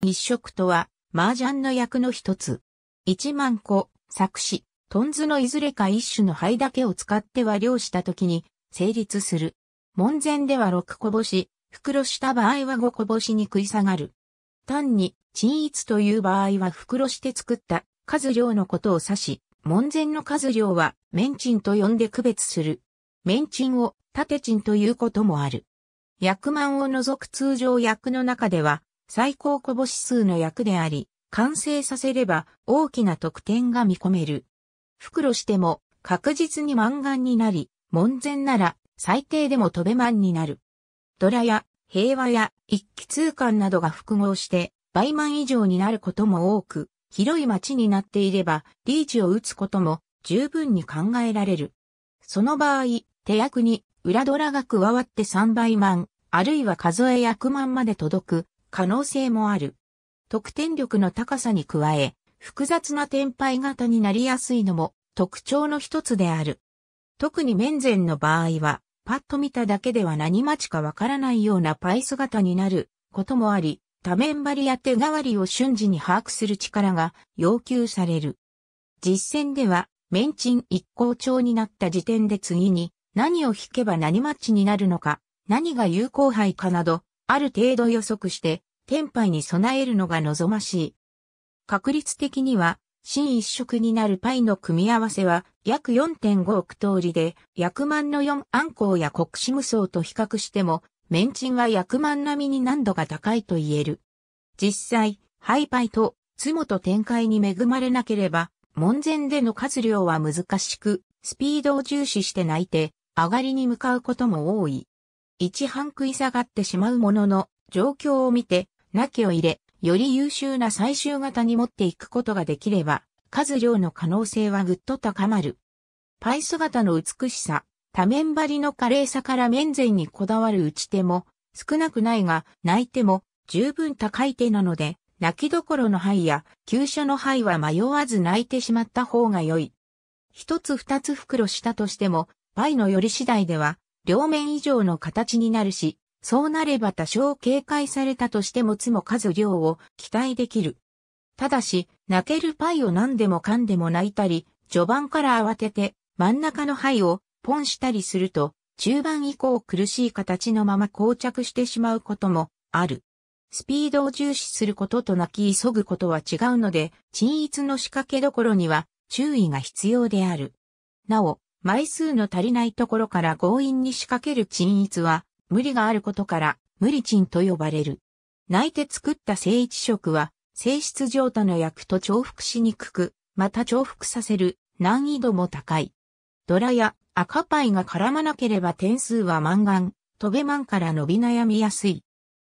日食とは、麻雀の役の一つ。一万個、作詞、トンズのいずれか一種の灰だけを使っては漁した時に、成立する。門前では六こぼし、袋した場合は五こぼしに食い下がる。単に、鎮逸という場合は袋して作った数量のことを指し、門前の数量は、メンチンと呼んで区別する。メンチンを、縦チンということもある。役満を除く通常役の中では、最高コボ指数の役であり、完成させれば大きな得点が見込める。袋しても確実に満願になり、門前なら最低でも飛べ満になる。ドラや平和や一気通貫などが複合して倍満以上になることも多く、広い町になっていればリーチを打つことも十分に考えられる。その場合、手役に裏ドラが加わって3倍満、あるいは数え役満まで届く可能性もある。得点力の高さに加え、複雑な天敗型になりやすいのも特徴の一つである。特に面前の場合は、パッと見ただけでは何待ちかわからないようなパイ姿になることもあり、多面張りや手代わりを瞬時に把握する力が要求される。実戦では、メンチン一向調になった時点で次に何を引けば何待ちになるのか、何が有効牌かなどある程度予測して、天杯に備えるのが望ましい。確率的には、新一色になるパイの組み合わせは約4.5億通りで、薬満の4暗ウや国士無双と比較しても、メンチンは薬満並みに難度が高いと言える。実際、ハイパイとツモと展開に恵まれなければ、門前での数量は難しく、スピードを重視して泣いて、上がりに向かうことも多い。一半食い下がってしまうものの、状況を見て、泣きを入れ、より優秀な最終型に持っていくことができれば、数量の可能性はぐっと高まる。パイ姿の美しさ、多面張りの華麗さから面前にこだわる打ち手も少なくないが、泣いても十分高い手なので、泣きどころの灰や急所の灰は迷わず泣いてしまった方が良い。一つ二つ袋したとしても、パイのより次第では両面以上の形になるし、そうなれば多少警戒されたとしてもつも数量を期待できる。ただし、泣けるパイを何でもかんでも泣いたり、序盤から慌てて真ん中の牌をポンしたりすると、中盤以降苦しい形のまま膠着してしまうこともある。スピードを重視することと泣き急ぐことは違うので、鎮逸の仕掛けどころには注意が必要である。なお、枚数の足りないところから強引に仕掛ける鎮逸は、無理があることから、無理鎮と呼ばれる。泣いて作った正一色は、性質上他の役と重複しにくく、また重複させる難易度も高い。ドラや赤パイが絡まなければ点数は満眼、トゲマンから伸び悩みやすい。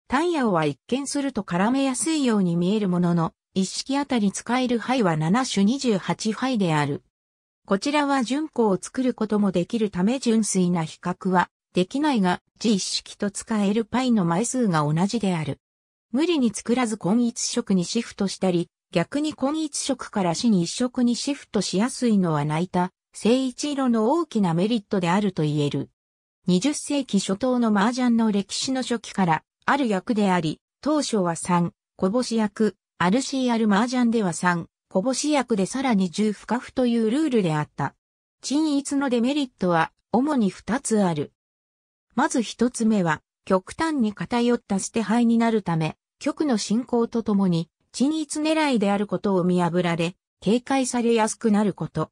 単野は一見すると絡めやすいように見えるものの、一式あたり使える牌は7種28牌である。こちらは純子を作ることもできるため純粋な比較はできないが、実式と使えるパイの枚数が同じである。無理に作らず根一色にシフトしたり、逆に根一色から死に一色にシフトしやすいのは泣いた、正一色の大きなメリットであると言える。20世紀初頭の麻雀の歴史の初期から、ある役であり、当初は3、小星役、アルシーアル麻雀では3、こぼし役でさらに重不可不というルールであった。鎮逸のデメリットは主に2つある。まず1つ目は、極端に偏った捨て牌になるため、局の進行とともに、鎮逸狙いであることを見破られ、警戒されやすくなること。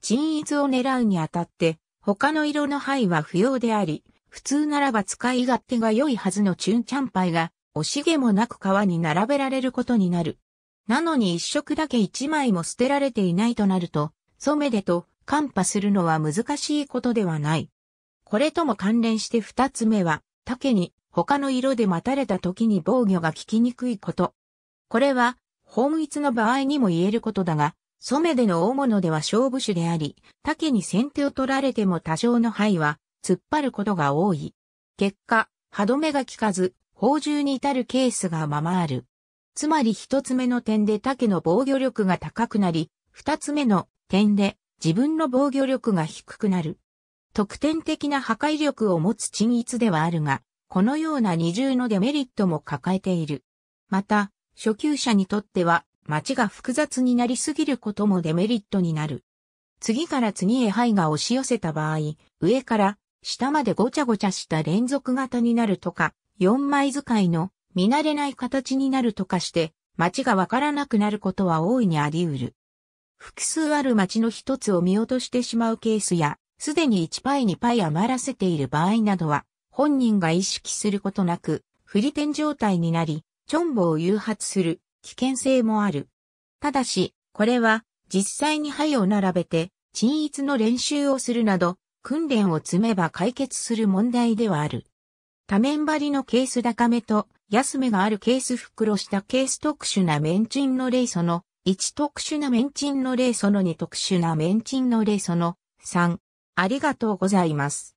鎮逸を狙うにあたって、他の色の牌は不要であり、普通ならば使い勝手が良いはずのチュンチャンパイが、惜しげもなく川に並べられることになる。なのに一色だけ一枚も捨てられていないとなると、染めでとカンパするのは難しいことではない。これとも関連して二つ目は、竹に他の色で待たれた時に防御が効きにくいこと。これは、本一の場合にも言えることだが、染めでの大物では勝負種であり、竹に先手を取られても多少の灰は、突っ張ることが多い。結果、歯止めが効かず、宝珠に至るケースがままある。つまり一つ目の点で竹の防御力が高くなり、二つ目の点で自分の防御力が低くなる。特典的な破壊力を持つ鎮逸ではあるが、このような二重のデメリットも抱えている。また、初級者にとっては、街が複雑になりすぎることもデメリットになる。次から次へ灰が押し寄せた場合、上から下までごちゃごちゃした連続型になるとか、4枚使いの見慣れない形になるとかして、街がわからなくなることは大いにあり得る。複数ある街の一つを見落としてしまうケースや、すでに1パイ2パイ余らせている場合などは、本人が意識することなく、不利点状態になり、チョンボを誘発する危険性もある。ただし、これは実際に灰を並べて、鎮逸の練習をするなど、訓練を積めば解決する問題ではある。多面張りのケース高めと、安めがあるケース袋したケース特殊なメンチンの例その、1特殊なメンチンの例その2特殊なメンチンの例その、3。ありがとうございます。